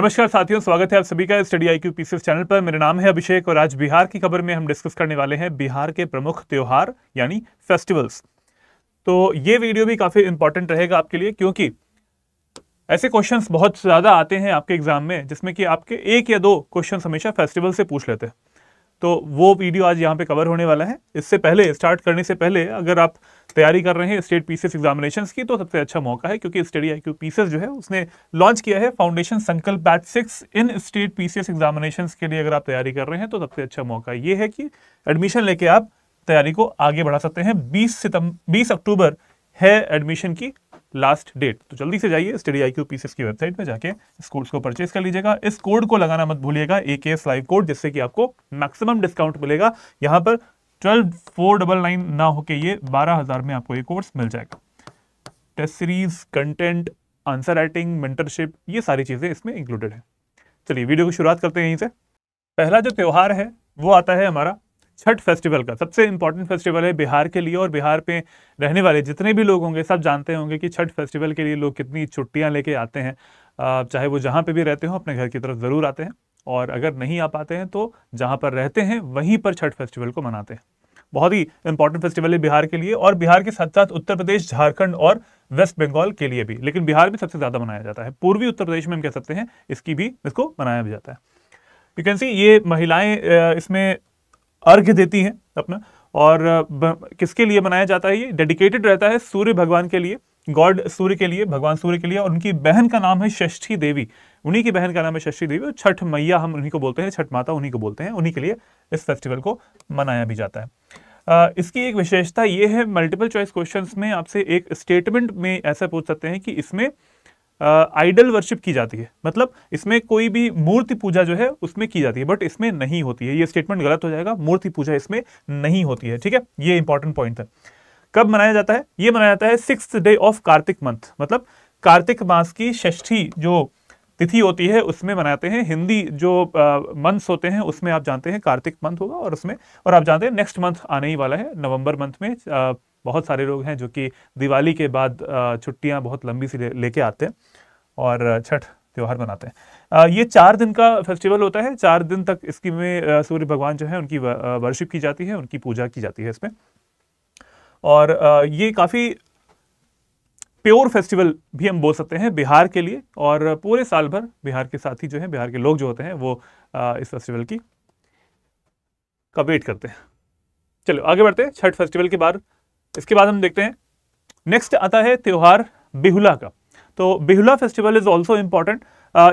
नमस्कार साथियों स्वागत है आप सभी का study I Q PCS channel पर मेरा नाम है अभिषेक और आज बिहार की खबर में हम डिस्कस करने वाले हैं बिहार के प्रमुख त्यौहार यानी फेस्टिवल्स तो ये वीडियो भी काफ़ी इंपॉर्टेंट रहेगा आपके लिए क्योंकि ऐसे क्वेश्चंस बहुत ज़्यादा आते हैं आपके एग्जाम में जिसमें कि आपके एक या दो क्वेश्चन हमेशा फेस्टिवल से पूछ लेते हैं तो वो वीडियो आज यहाँ पे कवर होने वाला है इससे पहले स्टार्ट करने से पहले अगर आप तैयारी कर रहे हैं स्टेट पीसीएस एग्जामिनेशन की तो सबसे अच्छा मौका है क्योंकि स्टडी आई क्यू पीसीएस जो है उसने लॉन्च किया है foundation Sankalp batch six in state PCS examination के लिए अगर आप तैयारी कर रहे हैं तो सबसे अच्छा मौका ये है कि एडमिशन लेके आप तैयारी को आगे बढ़ा सकते हैं बीस सितम्बर बीस अक्टूबर है एडमिशन की लास्ट डेट तो जल्दी से जाइए स्टडी आई क्यू पी की वेबसाइट पे जाके इस कोर्स को परचेज कर लीजिएगा इस कोड को लगाना मत भूलिएगा ए के लाइव कोड जिससे कि आपको मैक्सिमम डिस्काउंट मिलेगा यहाँ पर ट्वेल्व फोर डबल नाइन ना होके ये बारह हज़ार में आपको ये कोर्स मिल जाएगा test series content answer writing mentorship ये सारी चीज़ें इसमें इंक्लूडेड है चलिए वीडियो की शुरुआत करते हैं यहीं से पहला जो त्यौहार है वो आता है हमारा छठ फेस्टिवल का सबसे इंपॉर्टेंट फेस्टिवल है बिहार के लिए और बिहार पे रहने वाले जितने भी लोग होंगे सब जानते होंगे कि छठ फेस्टिवल के लिए लोग कितनी छुट्टियां लेके आते हैं चाहे वो जहां पे भी रहते हो अपने घर की तरफ ज़रूर आते हैं और अगर नहीं आ पाते हैं तो जहाँ पर रहते हैं वहीं पर छठ फेस्टिवल को मनाते हैं बहुत ही इंपॉर्टेंट फेस्टिवल है बिहार के लिए और बिहार के साथ साथ उत्तर प्रदेश झारखंड और वेस्ट बंगाल के लिए भी लेकिन बिहार में सबसे ज़्यादा मनाया जाता है पूर्वी उत्तर प्रदेश में हम कह सकते हैं इसकी भी इसको मनाया भी जाता है यू कैन सी ये महिलाएं इसमें अर्घ्य देती हैं अपना और किसके लिए मनाया जाता है ये डेडिकेटेड रहता है सूर्य भगवान के लिए गॉड सूर्य के लिए भगवान सूर्य के लिए और उनकी बहन का नाम है षष्ठी देवी उन्हीं की बहन का नाम है षष्ठी देवी और छठ मैया हम उन्हीं को बोलते हैं छठ माता उन्हीं को बोलते हैं उन्हीं के लिए इस फेस्टिवल को मनाया भी जाता है इसकी एक विशेषता ये है मल्टीपल चॉइस क्वेश्चन में आपसे एक स्टेटमेंट में ऐसा पूछ सकते हैं कि इसमें आइडल वर्शिप की जाती है मतलब इसमें कोई भी मूर्ति पूजा जो है उसमें की जाती है बट इसमें नहीं होती है ये स्टेटमेंट गलत हो जाएगा मूर्ति पूजा इसमें नहीं होती है ठीक है ये इंपॉर्टेंट पॉइंट है कब मनाया जाता है ये मनाया जाता है six day of Kartik month मतलब कार्तिक मास की षष्ठी जो तिथि होती है उसमें मनाते हैं हिंदी जो मंथ्स होते हैं उसमें आप जानते हैं कार्तिक मंथ होगा और उसमें और आप जानते हैं नेक्स्ट मंथ आने ही वाला है नवंबर मंथ में आ, बहुत सारे लोग हैं जो कि दिवाली के बाद छुट्टियां बहुत लंबी सी लेके ले आते हैं और छठ त्यौहार मनाते हैं ये चार दिन का फेस्टिवल होता है चार दिन तक इसकी में सूर्य भगवान जो है उनकी वर्शिप की जाती है उनकी पूजा की जाती है इसमें और ये काफ़ी प्योर फेस्टिवल भी हम बोल सकते हैं बिहार के लिए और पूरे साल भर बिहार के साथी जो है बिहार के लोग जो होते हैं वो इस फेस्टिवल की का वेट करते हैं चलो आगे बढ़ते हैं छठ फेस्टिवल के बाद इसके बाद हम देखते हैं नेक्स्ट आता है त्यौहार बिहुला का तो Bihula festival is also important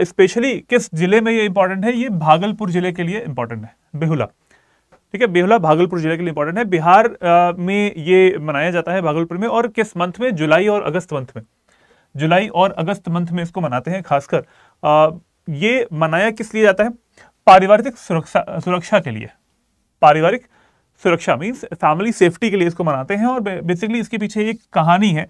specially किस जिले में ये इंपॉर्टेंट है ये भागलपुर जिले के लिए इंपॉर्टेंट है बिहुला ठीक है बिहुला भागलपुर जिले के लिए इंपॉर्टेंट है बिहार में ये मनाया जाता है भागलपुर में और किस मंथ में जुलाई और अगस्त मंथ में जुलाई और अगस्त मंथ में इसको मनाते हैं खासकर ये मनाया किस लिए जाता है पारिवारिक सुरक्षा सुरक्षा के लिए पारिवारिक सुरक्षा मीन्स फैमिली सेफ्टी के लिए इसको मनाते हैं और बेसिकली इसके पीछे एक कहानी है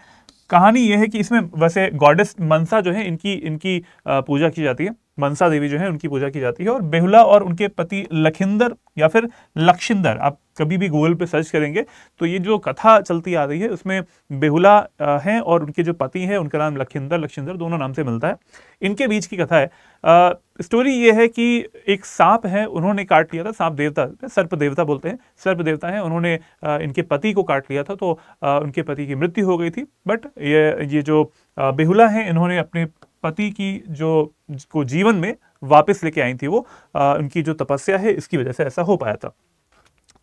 कहानी यह है कि इसमें वैसे गॉडेस मनसा जो है इनकी इनकी पूजा की जाती है मनसा देवी जो है उनकी पूजा की जाती है और बेहुला और उनके पति लखिंदर या फिर लक्षिंदर आप कभी भी गूगल पे सर्च करेंगे तो ये जो कथा चलती आ रही है उसमें बेहुला हैं और उनके जो पति हैं उनका नाम लखिंदर लक्षिंदर दोनों नाम से मिलता है इनके बीच की कथा है आ, स्टोरी ये है कि एक सांप है उन्होंने काट लिया था सांप देवता सर्प देवता बोलते हैं सर्प देवता हैं उन्होंने आ, इनके पति को काट लिया था तो आ, उनके पति की मृत्यु हो गई थी बट ये ये जो बेहुला हैं इन्होंने अपने पति की जो को जीवन में वापस लेके आई थी वो आ, उनकी जो तपस्या है इसकी वजह से ऐसा हो पाया था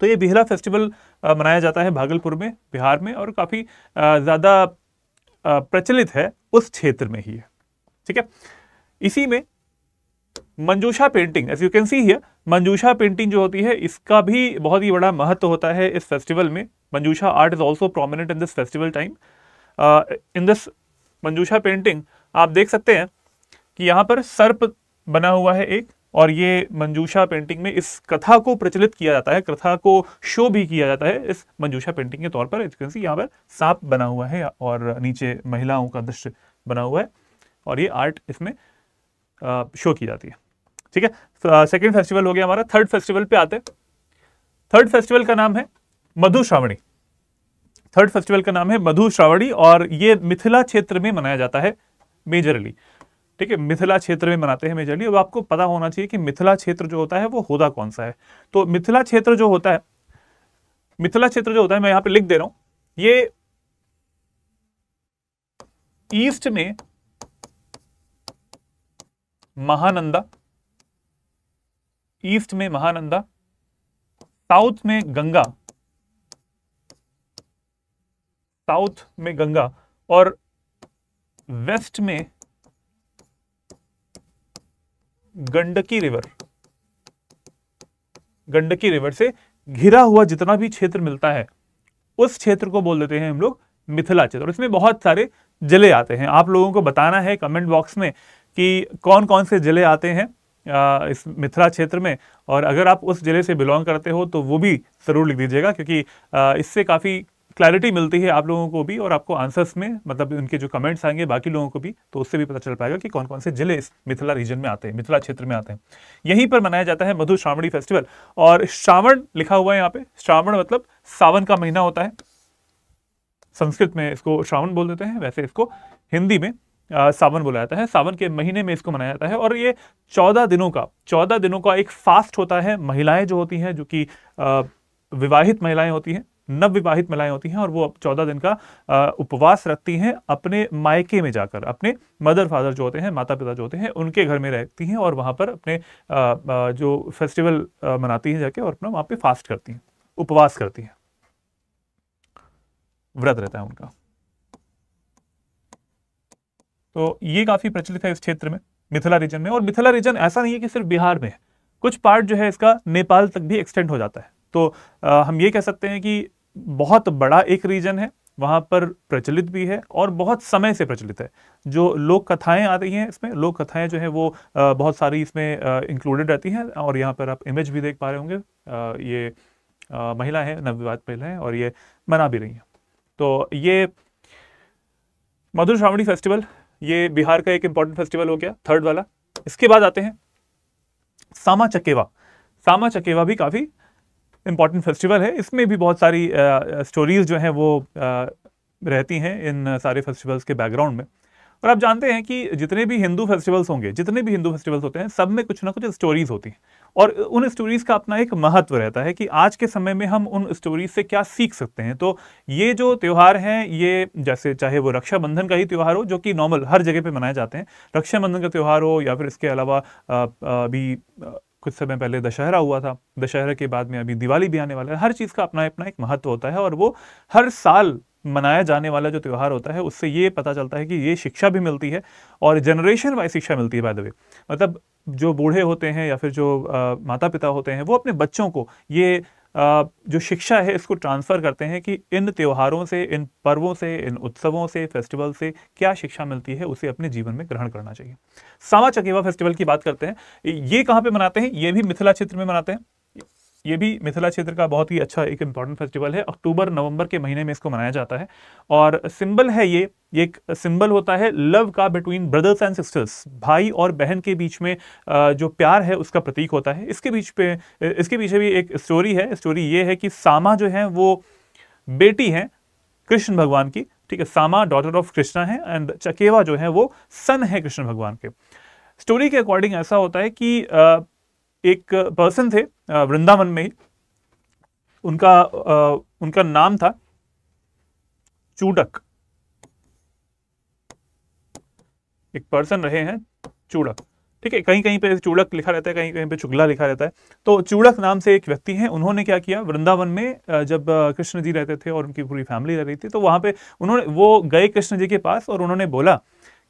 तो ये बिहला फेस्टिवल मनाया जाता है भागलपुर में बिहार में और काफ़ी ज़्यादा प्रचलित है उस क्षेत्र में ही है ठीक है इसी में Manjusha painting as you can see here Manjusha painting जो होती है इसका भी बहुत ही बड़ा महत्व होता है इस फेस्टिवल में Manjusha art is also prominent in this festival time in this Manjusha painting आप देख सकते हैं कि यहाँ पर सर्प बना हुआ है एक और ये मंजूषा पेंटिंग में इस कथा को प्रचलित किया जाता है कथा को शो भी किया जाता है इस मंजूषा पेंटिंग के तौर पर यहाँ पर सांप बना हुआ है और नीचे महिलाओं का दृश्य बना हुआ है और ये आर्ट इसमें शो की जाती है ठीक है सेकेंड फेस्टिवल हो गया हमारा थर्ड फेस्टिवल पे आते थर्ड फेस्टिवल का नाम है मधुश्रावणी थर्ड फेस्टिवल का नाम है मधुश्रावणी और ये मिथिला क्षेत्र में मनाया जाता है मेजरली ठीक है मिथिला क्षेत्र में मनाते हैं मेजरली अब आपको पता होना चाहिए कि मिथिला क्षेत्र जो होता है वो होदा कौन सा है तो मिथिला क्षेत्र जो होता है मिथिला क्षेत्र जो होता है मैं यहां पे लिख दे रहा हूं ये ईस्ट में महानंदा ईस्ट में महानंदा साउथ में गंगा साउथ में गंगा और वेस्ट में गंडकी रिवर गंडकी रिवर से घिरा हुआ जितना भी क्षेत्र मिलता है उस क्षेत्र को बोल देते हैं हम लोग मिथिला क्षेत्र और इसमें बहुत सारे जिले आते हैं आप लोगों को बताना है कमेंट बॉक्स में कि कौन कौन से जिले आते हैं इस मिथिला क्षेत्र में और अगर आप उस जिले से बिलोंग करते हो तो वो भी ज़रूर लिख दीजिएगा क्योंकि इससे काफ़ी क्लैरिटी मिलती है आप लोगों को भी और आपको आंसर्स में मतलब उनके जो कमेंट्स आएंगे बाकी लोगों को भी तो उससे भी पता चल पाएगा कि कौन कौन से जिले इस मिथिला रीजन में आते हैं मिथिला क्षेत्र में आते हैं यहीं पर मनाया जाता है मधु श्रावणी फेस्टिवल और श्रावण लिखा हुआ है यहाँ पे श्रावण मतलब सावन का महीना होता है संस्कृत में इसको श्रावण बोल देते हैं वैसे इसको हिंदी में आ, सावन बोला जाता है सावन के महीने में इसको मनाया जाता है और ये चौदह दिनों का चौदह दिनों का एक फास्ट होता है महिलाएं जो होती हैं जो कि विवाहित महिलाएं होती हैं नवविवाहित महिलाएं होती हैं और वो चौदह दिन का उपवास रखती हैं अपने मायके में जाकर अपने मदर फादर जो होते हैं माता पिता जो होते हैं उनके घर में रहती हैं और वहाँ पर अपने जो फेस्टिवल मनाती हैं जाके और अपना वहाँ पे फास्ट करती हैं उपवास करती हैं व्रत रहता है उनका तो ये काफ़ी प्रचलित है इस क्षेत्र में मिथिला रीजन में और मिथिला रीजन ऐसा नहीं है कि सिर्फ बिहार में कुछ पार्ट जो है इसका नेपाल तक भी एक्सटेंड हो जाता है तो आ, हम ये कह सकते हैं कि बहुत बड़ा एक रीजन है वहाँ पर प्रचलित भी है और बहुत समय से प्रचलित है जो लोक कथाएं आ रही हैं इसमें लोक कथाएं जो हैं वो बहुत सारी इसमें इंक्लूडेड रहती हैं और यहाँ पर आप इमेज भी देख पा रहे होंगे ये महिला है नवविवाद महिला है और ये मना भी रही हैं तो ये मधुर श्रावणी फेस्टिवल ये बिहार का एक इम्पॉर्टेंट फेस्टिवल हो गया थर्ड वाला इसके बाद आते हैं सामा चकेवा सामा चकेवा भी काफ़ी इम्पॉर्टेंट फेस्टिवल है इसमें भी बहुत सारी स्टोरीज़ जो हैं वो रहती हैं इन सारे फेस्टिवल्स के बैकग्राउंड में और आप जानते हैं कि जितने भी हिंदू फेस्टिवल्स होंगे जितने भी हिंदू फेस्टिवल्स होते हैं सब में कुछ ना कुछ स्टोरीज़ होती हैं और उन स्टोरीज़ का अपना एक महत्व रहता है कि आज के समय में हम उन स्टोरीज से क्या सीख सकते हैं तो ये जो त्यौहार हैं ये जैसे चाहे वो रक्षाबंधन का ही त्यौहार हो जो कि नॉर्मल हर जगह पर मनाए जाते हैं रक्षाबंधन का त्यौहार हो या फिर इसके अलावा भी कुछ समय पहले दशहरा हुआ था दशहरा के बाद में अभी दिवाली भी आने वाला है हर चीज़ का अपना अपना एक महत्व होता है और वो हर साल मनाया जाने वाला जो त्यौहार होता है उससे ये पता चलता है कि ये शिक्षा भी मिलती है और जनरेशन वाइज शिक्षा मिलती है बाय द वे मतलब जो बूढ़े होते हैं या फिर जो आ, माता पिता होते हैं वो अपने बच्चों को ये जो शिक्षा है इसको ट्रांसफ़र करते हैं कि इन त्योहारों से इन पर्वों से इन उत्सवों से फेस्टिवल से क्या शिक्षा मिलती है उसे अपने जीवन में ग्रहण करना चाहिए सामा चकेवा फेस्टिवल की बात करते हैं ये कहाँ पे मनाते हैं ये भी मिथिला क्षेत्र में मनाते हैं ये भी मिथिला क्षेत्र का बहुत ही अच्छा एक इम्पॉर्टेंट फेस्टिवल है अक्टूबर नवंबर के महीने में इसको मनाया जाता है और सिंबल है ये एक सिंबल होता है लव का बिटवीन ब्रदर्स एंड सिस्टर्स भाई और बहन के बीच में जो प्यार है उसका प्रतीक होता है इसके बीच पे इसके पीछे भी एक स्टोरी है स्टोरी ये है कि सामा जो है वो बेटी है कृष्ण भगवान की ठीक है सामा डॉटर ऑफ कृष्णा है एंड चकेवा जो है वो सन है कृष्ण भगवान के स्टोरी के अकॉर्डिंग ऐसा होता है कि एक पर्सन थे वृंदावन में ही उनका उनका नाम था चूडक एक पर्सन रहे हैं चूड़क ठीक है कहीं कहीं पे चूड़क लिखा रहता है कहीं कहीं पे चुगला लिखा रहता है तो चूड़क नाम से एक व्यक्ति हैं उन्होंने क्या किया वृंदावन में जब कृष्ण जी रहते थे और उनकी पूरी फैमिली रह रही थी तो वहां पे उन्होंने वो गए कृष्ण जी के पास और उन्होंने बोला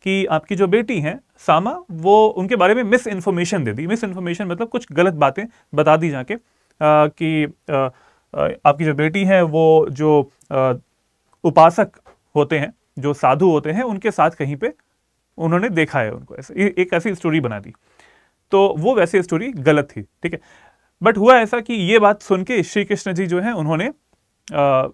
कि आपकी जो बेटी हैं सामा वो उनके बारे में मिस इन्फॉर्मेशन दे दी मिस इन्फॉर्मेशन मतलब कुछ गलत बातें बता दी जाके आ, कि आ, आ, आपकी जो बेटी हैं वो जो आ, उपासक होते हैं जो साधु होते हैं उनके साथ कहीं पे उन्होंने देखा है उनको ऐसे एक ऐसी स्टोरी बना दी तो वो वैसे स्टोरी गलत थी ठीक है बट हुआ ऐसा कि ये बात सुन के श्री कृष्ण जी जो हैं उन्होंने आ,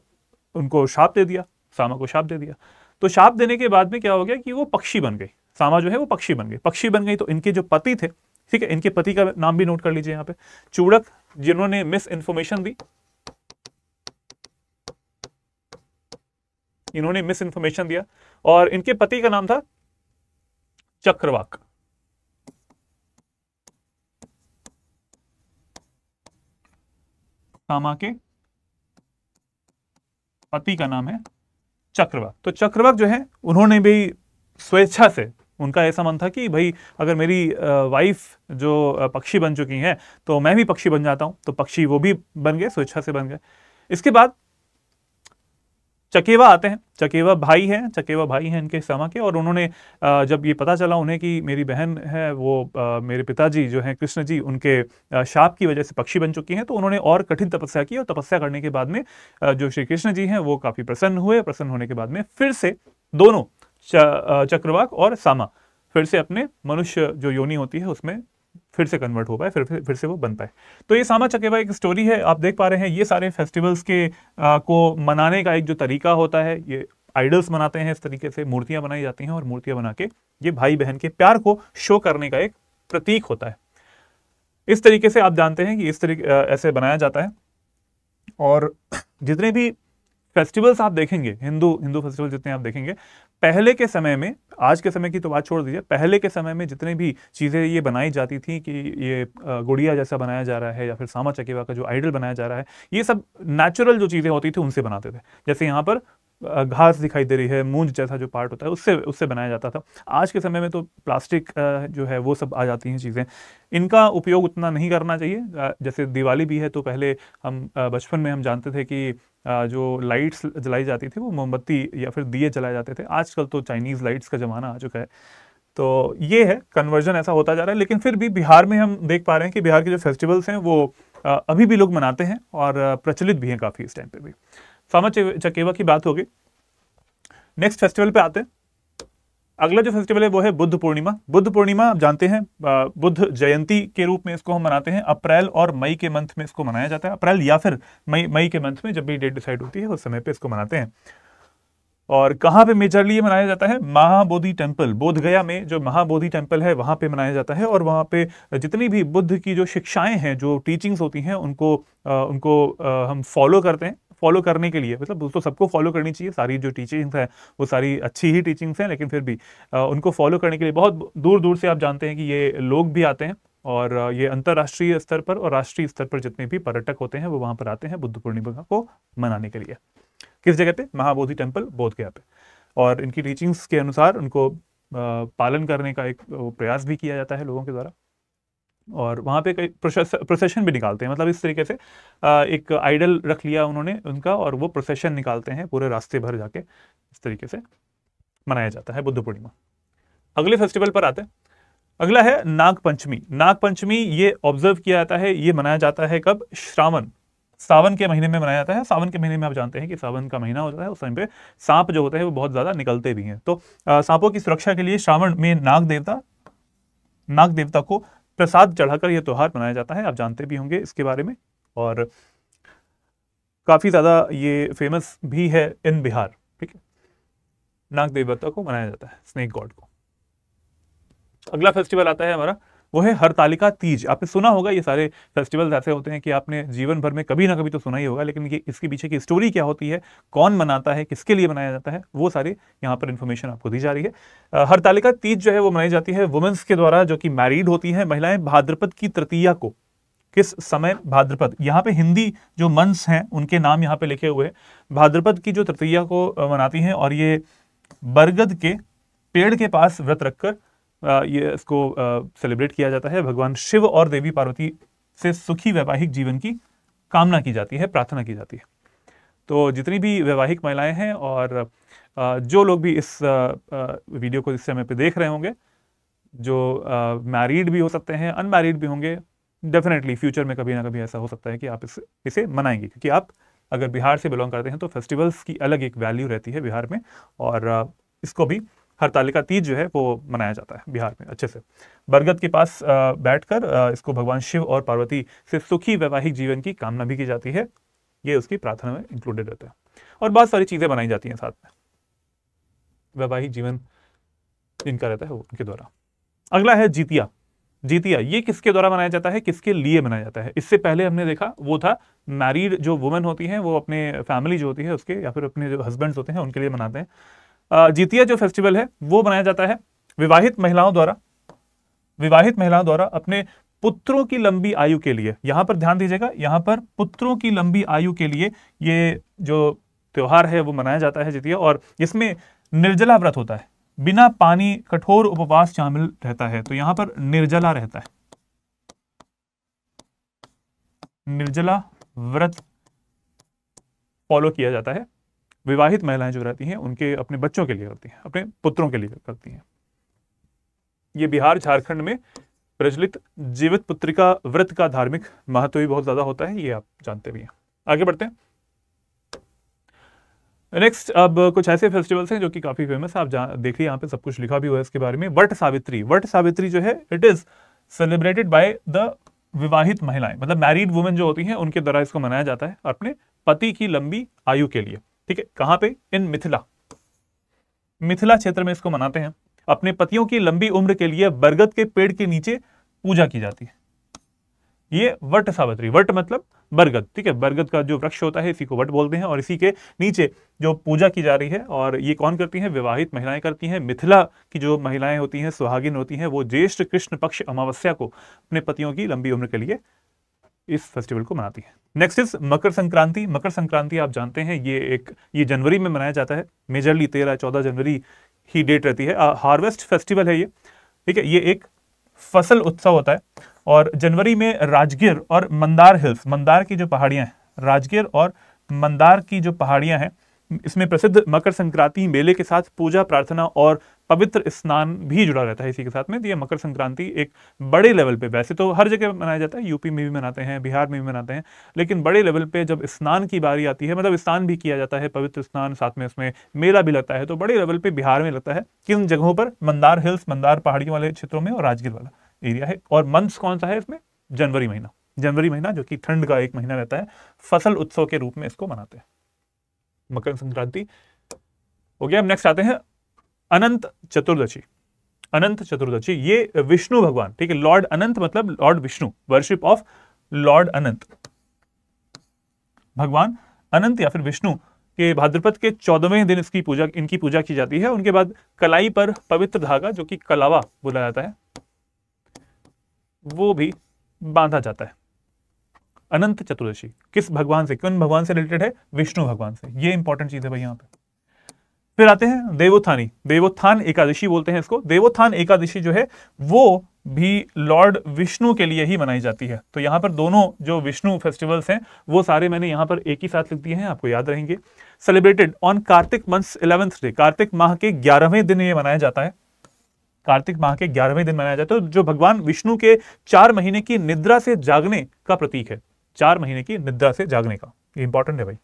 उनको शाप दे दिया सामा को शाप दे दिया तो शाप देने के बाद में क्या हो गया कि वो पक्षी बन गई सामा जो है वो पक्षी बन गई पक्षी बन गई तो इनके जो पति थे ठीक है इनके पति का नाम भी नोट कर लीजिए यहां पे चूड़क जिन्होंने मिस इन्फॉर्मेशन दी इन्होंने मिस इन्फॉर्मेशन दिया और इनके पति का नाम था चक्रवाक सामा के पति का नाम है चक्रवाक तो चक्रवाक जो है उन्होंने भी स्वेच्छा से उनका ऐसा मन था कि भाई अगर मेरी वाइफ जो पक्षी बन चुकी हैं तो मैं भी पक्षी बन जाता हूँ तो पक्षी वो भी बन गए स्वेच्छा से बन गए इसके बाद चकेवा आते हैं चकेवा भाई हैं चकेवा भाई हैं इनके समा के और उन्होंने जब ये पता चला उन्हें कि मेरी बहन है वो मेरे पिताजी जो हैं कृष्ण जी उनके शाप की वजह से पक्षी बन चुकी हैं तो उन्होंने और कठिन तपस्या की और तपस्या करने के बाद में जो श्री कृष्ण जी हैं वो काफ़ी प्रसन्न हुए प्रसन्न होने के बाद में फिर से दोनों चक्रवाक और सामा फिर से अपने मनुष्य जो योनि होती है उसमें फिर से कन्वर्ट हो पाए फिर फिर से वो बन पाए तो ये सामा चकेवा एक स्टोरी है आप देख पा रहे हैं ये सारे फेस्टिवल्स के आ, को मनाने का एक जो तरीका होता है ये आइडल्स मनाते हैं इस तरीके से मूर्तियां बनाई जाती हैं और मूर्तियां बना के ये भाई बहन के प्यार को शो करने का एक प्रतीक होता है इस तरीके से आप जानते हैं कि इस तरीके ऐसे बनाया जाता है और जितने भी फेस्टिवल्स आप देखेंगे हिंदू हिंदू फेस्टिवल जितने आप देखेंगे पहले के समय में आज के समय की तो बात छोड़ दीजिए पहले के समय में जितने भी चीज़ें ये बनाई जाती थी कि ये गुड़िया जैसा बनाया जा रहा है या फिर सामा चकेवा का जो आइडल बनाया जा रहा है ये सब नेचुरल जो चीज़ें होती थी उनसे बनाते थे जैसे यहाँ पर घास दिखाई दे रही है मूंज जैसा जो पार्ट होता है उससे उससे बनाया जाता था आज के समय में तो प्लास्टिक जो है वो सब आ जाती हैं चीज़ें इनका उपयोग उतना नहीं करना चाहिए जैसे दिवाली भी है तो पहले हम बचपन में हम जानते थे कि जो लाइट्स जलाई जाती थी वो मोमबत्ती या फिर दिए जलाए जाते थे आजकल तो चाइनीज़ लाइट्स का ज़माना आ चुका है तो ये है कन्वर्जन ऐसा होता जा रहा है लेकिन फिर भी बिहार में हम देख पा रहे हैं कि बिहार के जो फेस्टिवल्स हैं वो अभी भी लोग मनाते हैं और प्रचलित भी हैं काफ़ी इस टाइम पे भी सामा चकेवा की बात होगी नेक्स्ट फेस्टिवल पे आते हैं अगला जो फेस्टिवल है वो है बुद्ध पूर्णिमा बुद्ध पूर्णिमा आप जानते हैं बुद्ध जयंती के रूप में इसको हम मनाते हैं अप्रैल और मई के मंथ में इसको मनाया जाता है अप्रैल या फिर मई मई के मंथ में जब भी डेट डिसाइड होती है उस समय पे इसको मनाते हैं और कहाँ पे मेजरली ये मनाया जाता है महाबोधि टेम्पल बोधगया में जो महाबोधि टेम्पल है वहाँ पे मनाया जाता है और वहाँ पे जितनी भी बुद्ध की जो शिक्षाएं हैं जो टीचिंग्स होती हैं उनको आ, उनको आ, हम फॉलो करते हैं फॉलो करने के लिए मतलब दोस्तों सबको फॉलो करनी चाहिए सारी जो टीचिंग्स हैं वो सारी अच्छी ही टीचिंग्स हैं लेकिन फिर भी उनको फॉलो करने के लिए बहुत दूर दूर से आप जानते हैं कि ये लोग भी आते हैं और ये अंतर्राष्ट्रीय स्तर पर और राष्ट्रीय स्तर पर जितने भी पर्यटक होते हैं वो वहाँ पर आते हैं बुद्ध पूर्णिमा को मनाने के लिए किस जगह पे महाबोधि टेम्पल बोध गया पे और इनकी टीचिंग्स के अनुसार उनको पालन करने का एक प्रयास भी किया जाता है लोगों के द्वारा और वहाँ पे प्रोसेशन भी निकालते हैं मतलब इस तरीके से एक आइडल रख लिया उन्होंने उनका और वो प्रोसेशन निकालते हैं पूरे रास्ते भर जाके इस तरीके से मनाया जाता है बुद्ध पूर्णिमा अगले फेस्टिवल पर आते अगला है नाग पंचमी नाग पंचमी ये ऑब्जर्व किया जाता है ये मनाया जाता है कब श्रावण सावन के महीने में मनाया जाता है सावन के महीने में आप जानते हैं कि सावन का महीना होता है उस टाइम पे सांप जो होते हैं वो बहुत ज़्यादा निकलते भी हैं तो सांपों की सुरक्षा के लिए श्रावण में नाग देवता नाग देवता को प्रसाद चढ़ाकर यह त्यौहार मनाया जाता है आप जानते भी होंगे इसके बारे में और काफ़ी ज़्यादा ये फेमस भी है इन बिहार ठीक है नाग देवता को मनाया जाता है स्नेक गॉड को अगला फेस्टिवल आता है हमारा वो है हरतालिका तीज आपने सुना होगा ये सारे फेस्टिवल्स ऐसे होते हैं कि आपने जीवन भर में कभी ना कभी तो सुना ही होगा लेकिन ये इसके पीछे की स्टोरी क्या होती है कौन मनाता है किसके लिए मनाया जाता है वो सारी यहाँ पर इन्फॉर्मेशन आपको दी जा रही है हरतालिका तीज जो है वो मनाई जाती है वुमेंस के द्वारा जो कि मैरिड होती हैं महिलाएं भाद्रपद की तृतीया को किस समय भाद्रपद यहाँ पे हिंदी जो मंस हैं उनके नाम यहाँ पे लिखे हुए हैं भाद्रपद की जो तृतीया को मनाती हैं और ये बरगद के पेड़ के पास व्रत रखकर ये इसको सेलिब्रेट किया जाता है भगवान शिव और देवी पार्वती से सुखी वैवाहिक जीवन की कामना की जाती है प्रार्थना की जाती है तो जितनी भी वैवाहिक महिलाएं हैं और जो लोग भी इस वीडियो को इस समय पर देख रहे होंगे जो मैरिड भी हो सकते हैं अनमैरिड भी होंगे डेफिनेटली फ्यूचर में कभी ना कभी ऐसा हो सकता है कि आप इस, इसे मनाएंगे क्योंकि आप अगर बिहार से बिलोंग करते हैं तो फेस्टिवल्स की अलग एक वैल्यू रहती है बिहार में और इसको भी हरतालिका तीज जो है वो मनाया जाता है बिहार में अच्छे से बरगद के पास बैठकर इसको भगवान शिव और पार्वती से सुखी वैवाहिक जीवन की कामना भी की जाती है ये उसकी प्रार्थना में इंक्लूडेड रहता है और बहुत सारी चीज़ें बनाई जाती हैं साथ में वैवाहिक जीवन इनका रहता है वो उनके द्वारा अगला है जीतिया जीतिया ये किसके द्वारा मनाया जाता है किसके लिए मनाया जाता है इससे पहले हमने देखा वो था मैरिड जो वुमेन होती हैं वो अपने फैमिली जो होती है उसके या फिर अपने जो हस्बैंड्स होते हैं उनके लिए मनाते हैं जीतिया जो फेस्टिवल है वो मनाया जाता है विवाहित महिलाओं द्वारा विवाहित महिलाओं द्वारा अपने पुत्रों की लंबी आयु के लिए यहां पर ध्यान दीजिएगा यहां पर पुत्रों की लंबी आयु के लिए ये जो त्यौहार है वो मनाया जाता है जितिया और इसमें निर्जला व्रत होता है बिना पानी कठोर उपवास शामिल रहता है तो यहां पर निर्जला रहता है निर्जला व्रत फॉलो किया जाता है विवाहित महिलाएं जो रहती हैं उनके अपने बच्चों के लिए करती हैं अपने पुत्रों के लिए करती हैं ये बिहार झारखंड में प्रचलित जीवित पुत्रिका व्रत का धार्मिक महत्व भी बहुत ज्यादा होता है ये आप जानते भी हैं आगे बढ़ते हैं नेक्स्ट अब कुछ ऐसे फेस्टिवल्स हैं जो कि काफी फेमस है आप देखिए यहाँ पे सब कुछ लिखा भी हुआ है इसके बारे में वट सावित्री वट सावित्री जो है it is celebrated by the विवाहित महिलाएं मतलब मैरिड वुमेन जो होती हैं उनके द्वारा इसको मनाया जाता है अपने पति की लंबी आयु के लिए ठीक है कहां पे इन मिथिला मिथिला क्षेत्र में इसको मनाते हैं अपने पतियों की लंबी उम्र के लिए बरगद के पेड़ के नीचे पूजा की जाती है ये वट सावित्री वट मतलब बरगद ठीक है बरगद का जो वृक्ष होता है इसी को वट बोलते हैं और इसी के नीचे जो पूजा की जा रही है और ये कौन करती हैं विवाहित महिलाएं करती हैं मिथिला की जो महिलाएं होती हैं सुहागिन होती हैं वो ज्येष्ठ कृष्ण पक्ष अमावस्या को अपने पतियों की लंबी उम्र के लिए इस फेस्टिवल को मनाती है नेक्स्ट इज मकर संक्रांति मकर संक्रांति आप जानते हैं ये एक ये जनवरी में मनाया जाता है मेजरली तेरह चौदह जनवरी ही डेट रहती है हार्वेस्ट फेस्टिवल है ये ठीक है ये एक फसल उत्सव होता है और जनवरी में राजगीर और मंदार हिल्स मंदार की जो पहाड़ियाँ हैं राजगीर और मंदार की जो पहाड़ियाँ हैं इसमें प्रसिद्ध मकर संक्रांति मेले के साथ पूजा प्रार्थना और पवित्र स्नान भी जुड़ा रहता है इसी के साथ में तो ये मकर संक्रांति एक बड़े लेवल पे वैसे तो हर जगह मनाया जाता है यूपी में भी मनाते हैं बिहार में भी मनाते हैं लेकिन बड़े लेवल पे जब स्नान की बारी आती है मतलब स्नान भी किया जाता है पवित्र स्नान साथ में उसमें मेला भी लगता है तो बड़े लेवल पे बिहार में लगता है किन जगहों पर मंदार हिल्स मंदार पहाड़ियों वाले क्षेत्रों में और राजगीर वाला एरिया है और मंथ कौन सा है इसमें जनवरी महीना जनवरी महीना जो कि ठंड का एक महीना रहता है फसल उत्सव के रूप में इसको मनाते हैं मकर संक्रांति हो गया अब नेक्स्ट आते हैं अनंत चतुर्दशी अनंत चतुर्दशी ये विष्णु भगवान ठीक है लॉर्ड अनंत मतलब lord Vishnu worship of lord Anant भगवान अनंत या फिर विष्णु के भाद्रपद के चौदहवें दिन इसकी पूजा इनकी पूजा की जाती है उनके बाद कलाई पर पवित्र धागा जो कि कलावा बोला जाता है वो भी बांधा जाता है अनंत चतुर्दशी किस भगवान से किन भगवान से रिलेटेड है विष्णु भगवान से ये इंपॉर्टेंट चीज है भाई यहां पर फिर आते हैं देवोत्थानी देवोत्थान एकादशी बोलते हैं इसको देवोत्थान एकादशी जो है वो भी लॉर्ड विष्णु के लिए ही मनाई जाती है तो यहाँ पर दोनों जो विष्णु फेस्टिवल्स हैं वो सारे मैंने यहाँ पर एक ही साथ लिख दिए हैं आपको याद रहेंगे celebrated on Kartik month eleventh day Kartik माह के ग्यारहवें दिन ये मनाया जाता है कार्तिक माह के ग्यारहवें दिन मनाया जाता है तो जो भगवान विष्णु के चार महीने की निद्रा से जागने का प्रतीक है चार महीने की निद्रा से जागने का इंपॉर्टेंट है भाई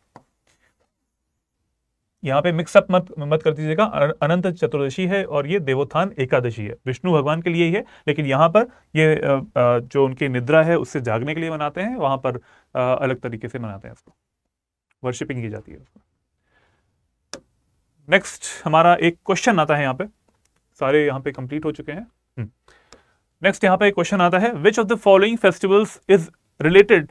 यहाँ पे मिक्सअप मत मत कर दीजिएगा अनंत चतुर्दशी है और ये देवोत्थान एकादशी है विष्णु भगवान के लिए ही है लेकिन यहाँ पर ये जो उनकी निद्रा है उससे जागने के लिए मनाते हैं वहां पर अलग तरीके से मनाते हैं उसको वर्शिपिंग की जाती है उसको नेक्स्ट हमारा एक क्वेश्चन आता है यहाँ पे सारे यहाँ पे कंप्लीट हो चुके हैं नेक्स्ट हम्म। यहाँ पे एक क्वेश्चन आता है which of the following festivals is related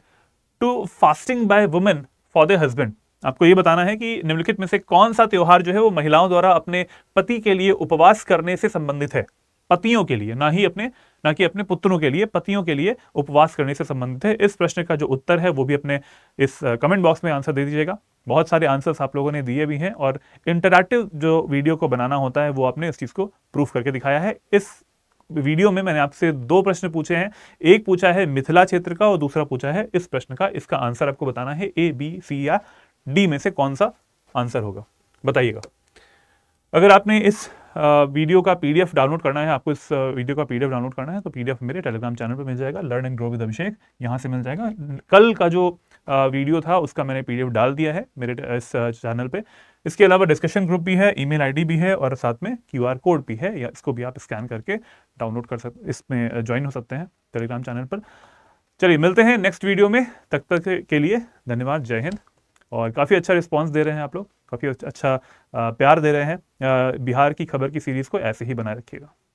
to fasting by women for the husband आपको ये बताना है कि निम्नलिखित में से कौन सा त्यौहार जो है वो महिलाओं द्वारा अपने पति के लिए उपवास करने से संबंधित है पतियों के लिए ना ही अपने ना कि अपने पुत्रों के लिए पतियों के लिए उपवास करने से संबंधित है इस प्रश्न का जो उत्तर है वो भी अपने इस कमेंट बॉक्स में आंसर दे दीजिएगा बहुत सारे आंसर्स आप लोगों ने दिए भी हैं और इंटरैक्टिव जो वीडियो को बनाना होता है वो आपने इस चीज़ को प्रूफ करके दिखाया है इस वीडियो में मैंने आपसे दो प्रश्न पूछे हैं एक पूछा है मिथिला क्षेत्र का और दूसरा पूछा है इस प्रश्न का इसका आंसर आपको बताना है ए बी सी या डी में से कौन सा आंसर होगा बताइएगा अगर आपने इस वीडियो का पीडीएफ डाउनलोड करना है आपको इस वीडियो का पीडीएफ डाउनलोड करना है तो पीडीएफ मेरे टेलीग्राम चैनल पर मिल जाएगा learn and grow with Abhishek यहाँ से मिल जाएगा कल का जो वीडियो था उसका मैंने पीडीएफ डाल दिया है मेरे इस चैनल पे इसके अलावा डिस्कशन ग्रुप भी है ईमेल आईडी भी है और साथ में क्यूआर कोड भी है या इसको भी आप स्कैन करके डाउनलोड कर सकते इसमें ज्वाइन हो सकते हैं टेलीग्राम चैनल पर चलिए मिलते हैं नेक्स्ट वीडियो में तब तक, तक के लिए धन्यवाद जय हिंद और काफ़ी अच्छा रिस्पॉन्स दे रहे हैं आप लोग काफ़ी अच्छा, अच्छा प्यार दे रहे हैं बिहार की खबर की सीरीज़ को ऐसे ही बनाए रखिएगा